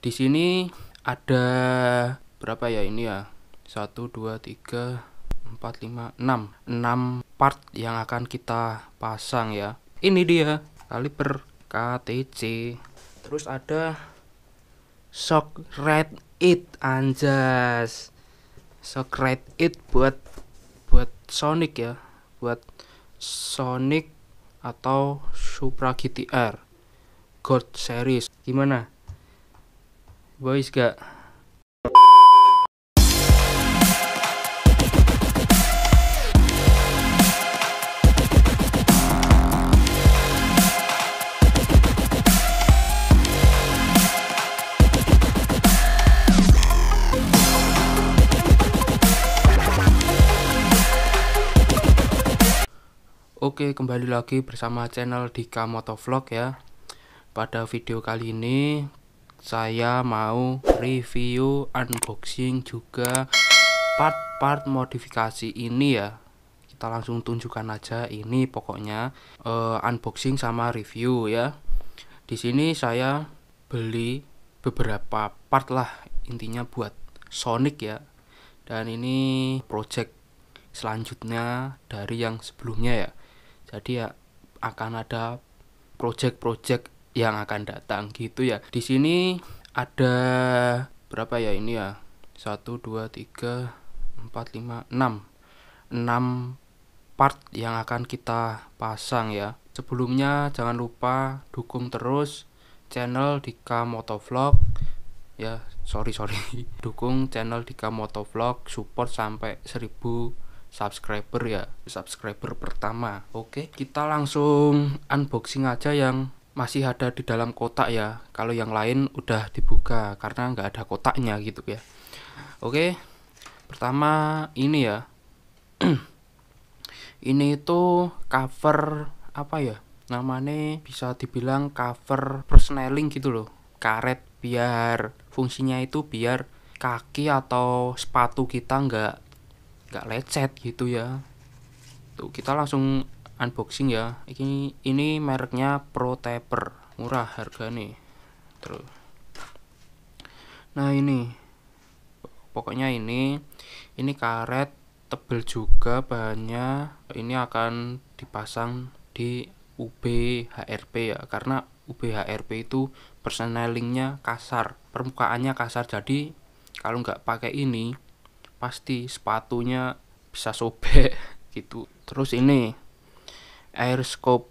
Di sini ada berapa ya ini ya? satu dua tiga empat lima enam enam part yang akan kita pasang ya. Ini dia kaliper KTC. Terus ada shock red it anjas. Shock red it buat buat Sonic ya, buat Sonic atau Supra GTR God series. Gimana? Boys gak? Oke, kembali lagi bersama channel Dika Motovlog ya. Pada video kali ini saya mau review unboxing juga part-part modifikasi ini ya kita langsung tunjukkan aja ini pokoknya uh, unboxing sama review ya di sini saya beli beberapa part lah intinya buat Sonic ya dan ini project selanjutnya dari yang sebelumnya ya jadi ya akan ada project-project yang akan datang gitu ya. Di sini ada berapa ya ini ya? satu dua tiga empat lima enam enam part yang akan kita pasang ya. Sebelumnya jangan lupa dukung terus channel Dika Motovlog ya sorry sorry dukung channel Dika Motovlog support sampai seribu subscriber ya subscriber pertama oke kita langsung unboxing aja yang masih ada di dalam kotak ya kalau yang lain udah dibuka karena nggak ada kotaknya gitu ya oke pertama ini ya ini itu cover apa ya namanya bisa dibilang cover persneling gitu loh karet biar fungsinya itu biar kaki atau sepatu kita nggak nggak lecet gitu ya tuh kita langsung unboxing ya ini ini mereknya Pro Taper murah harga nih terus nah ini pokoknya ini ini karet tebel juga bahannya ini akan dipasang di UB HRP ya karena UB HRP itu personelingnya kasar permukaannya kasar jadi kalau nggak pakai ini pasti sepatunya bisa sobek gitu terus ini Airscope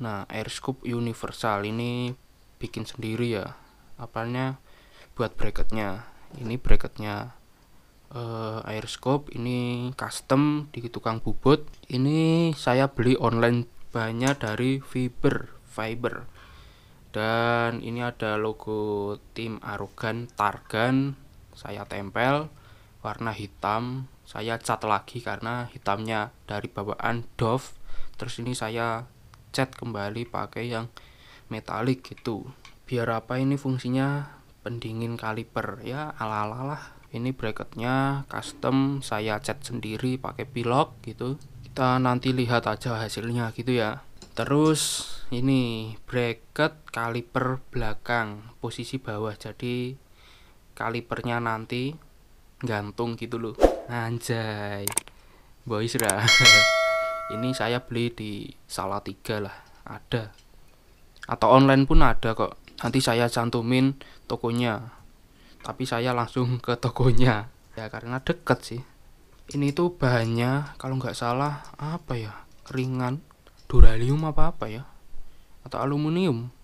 nah Airscope universal ini bikin sendiri ya apanya buat bracketnya ini bracketnya uh, eh, Airscope ini custom di tukang bubut ini saya beli online banyak dari fiber fiber dan ini ada logo tim arogan targan saya tempel warna hitam saya cat lagi karena hitamnya dari bawaan Dove terus ini saya cat kembali pakai yang metalik gitu biar apa ini fungsinya pendingin kaliper ya ala-ala lah ini bracketnya custom saya cat sendiri pakai pilok gitu kita nanti lihat aja hasilnya gitu ya terus ini bracket kaliper belakang posisi bawah jadi kalipernya nanti gantung gitu loh anjay boys lah ini saya beli di salah tiga lah ada atau online pun ada kok nanti saya cantumin tokonya tapi saya langsung ke tokonya ya karena deket sih ini tuh bahannya kalau nggak salah apa ya ringan duralium apa apa ya atau aluminium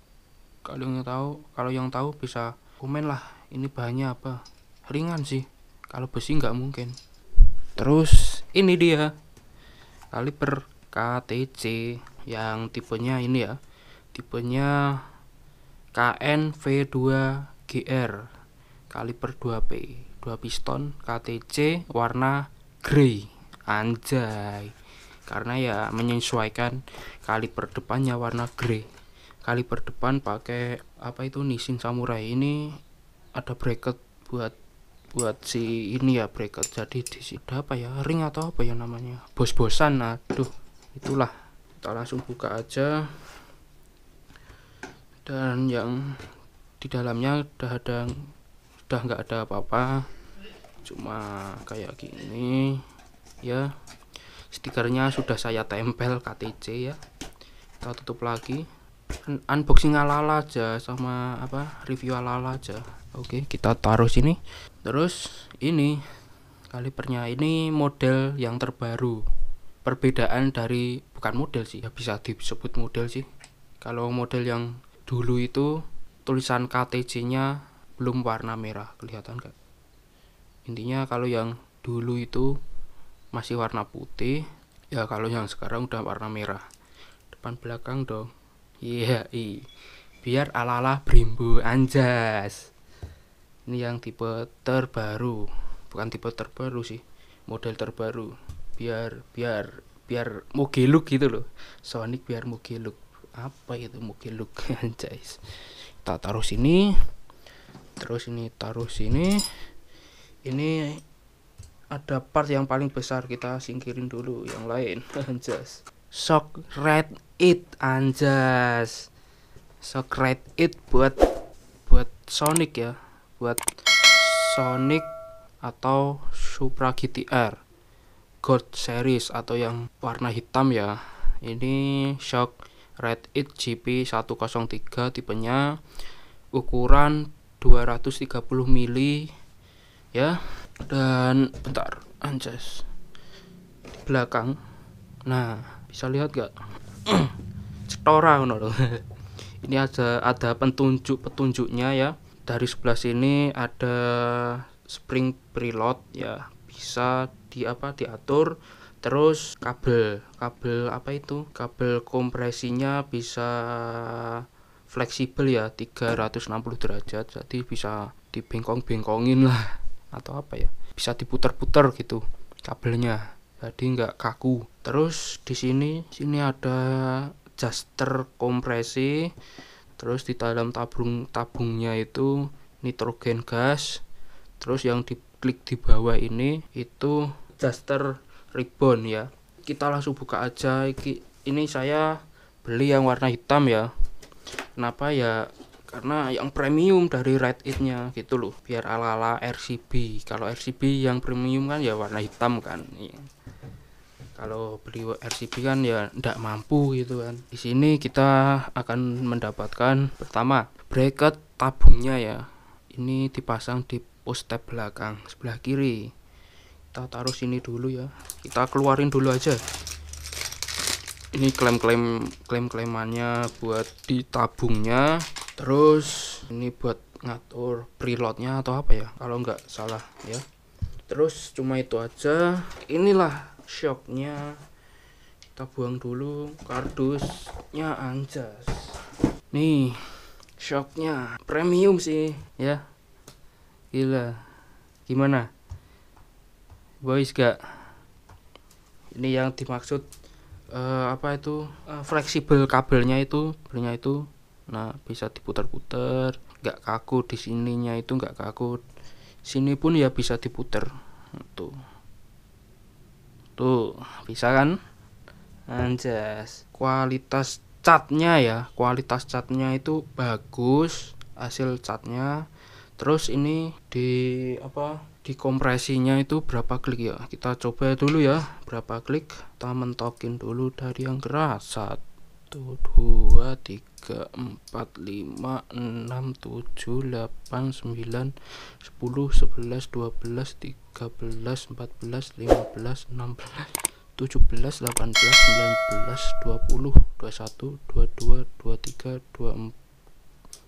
kalau yang tahu kalau yang tahu bisa komen lah ini bahannya apa ringan sih kalau besi nggak mungkin terus ini dia kaliber KTC yang tipenya ini ya tipenya KNV2GR kaliber 2P 2 piston KTC warna grey anjay karena ya menyesuaikan kaliber depannya warna grey kaliber depan pakai apa itu Nissin Samurai ini ada bracket buat buat si ini ya bracket jadi di sini apa ya ring atau apa ya namanya bos-bosan aduh itulah kita langsung buka aja dan yang di dalamnya udah ada udah nggak ada apa-apa cuma kayak gini ya stikernya sudah saya tempel KTC ya kita tutup lagi unboxing ala-ala aja sama apa review ala-ala aja Oke, kita taruh sini. Terus ini kalipernya ini model yang terbaru. Perbedaan dari bukan model sih, ya bisa disebut model sih. Kalau model yang dulu itu tulisan KTC-nya belum warna merah, kelihatan kan? Intinya kalau yang dulu itu masih warna putih, ya kalau yang sekarang udah warna merah. Depan belakang dong. Iya, yeah, biar ala-ala Brembo anjas ini yang tipe terbaru bukan tipe terbaru sih model terbaru biar biar biar mogeluk gitu loh Sonic biar mogeluk apa itu mogeluk guys kita taruh sini terus ini taruh sini ini ada part yang paling besar kita singkirin dulu yang lain anjas shock red it anjas shock red it buat buat Sonic ya buat Sonic atau Supra GTR Gold Series atau yang warna hitam ya ini shock Red It GP103 tipenya ukuran 230 mili ya dan bentar anjas di belakang nah bisa lihat gak cetora ini ada ada petunjuk petunjuknya ya dari sebelah sini ada spring preload ya bisa di apa diatur terus kabel kabel apa itu kabel kompresinya bisa fleksibel ya 360 derajat jadi bisa dibengkong-bengkongin lah atau apa ya bisa diputar-putar gitu kabelnya jadi nggak kaku terus di sini sini ada adjuster kompresi terus di dalam tabung tabungnya itu nitrogen gas terus yang diklik di bawah ini itu daster ribbon ya kita langsung buka aja ini saya beli yang warna hitam ya kenapa ya karena yang premium dari Red It nya gitu loh biar ala-ala RCB kalau RCB yang premium kan ya warna hitam kan iya kalau beli RCB kan ya tidak mampu gitu kan di sini kita akan mendapatkan pertama bracket tabungnya ya ini dipasang di post tab belakang sebelah kiri kita taruh sini dulu ya kita keluarin dulu aja ini klaim-klaim klaim-klaimannya buat di tabungnya terus ini buat ngatur preloadnya atau apa ya kalau nggak salah ya terus cuma itu aja inilah shocknya kita buang dulu kardusnya anjas nih shocknya premium sih ya gila gimana boys gak ini yang dimaksud uh, apa itu uh, fleksibel kabelnya itu belinya itu nah bisa diputar-putar nggak kaku di sininya itu nggak kaku sini pun ya bisa diputar tuh tuh bisa kan anjas kualitas catnya ya kualitas catnya itu bagus hasil catnya terus ini di apa di kompresinya itu berapa klik ya kita coba dulu ya berapa klik kita mentokin dulu dari yang keras satu satu dua tiga empat lima enam tujuh delapan sembilan sepuluh sebelas dua belas tiga belas empat belas lima belas enam belas tujuh belas delapan belas sembilan belas dua puluh dua satu dua dua dua tiga dua empat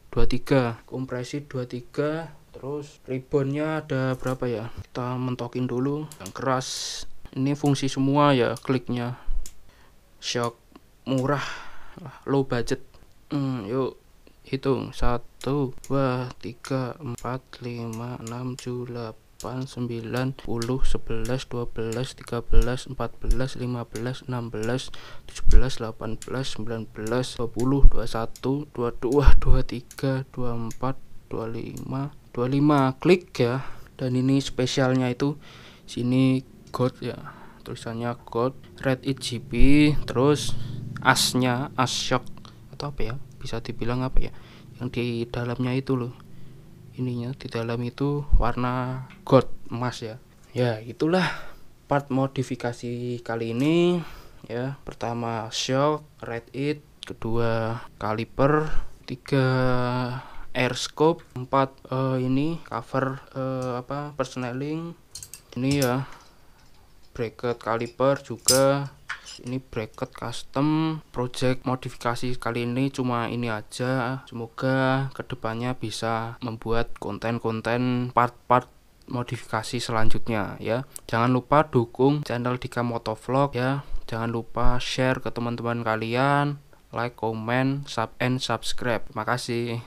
dua tiga kompresi dua tiga terus ribbonnya ada berapa ya kita mentokin dulu yang keras ini fungsi semua ya kliknya shock murah low budget hmm, yuk hitung satu wah tiga empat lima enam tujuh delapan sembilan puluh sebelas dua belas tiga belas empat belas lima belas enam belas tujuh belas delapan belas sembilan belas dua puluh dua satu dua dua dua tiga dua empat dua lima dua lima klik ya dan ini spesialnya itu sini god ya tulisannya god red it gb terus asnya as shock atau apa ya bisa dibilang apa ya yang di dalamnya itu loh ininya di dalam itu warna gold emas ya ya itulah part modifikasi kali ini ya pertama shock red it kedua kaliper tiga air scope empat uh, ini cover uh, apa personaling ini ya bracket kaliper juga ini bracket custom project modifikasi kali ini cuma ini aja semoga kedepannya bisa membuat konten-konten part-part modifikasi selanjutnya ya jangan lupa dukung channel Dika Motovlog ya jangan lupa share ke teman-teman kalian like, comment, sub and subscribe. Makasih.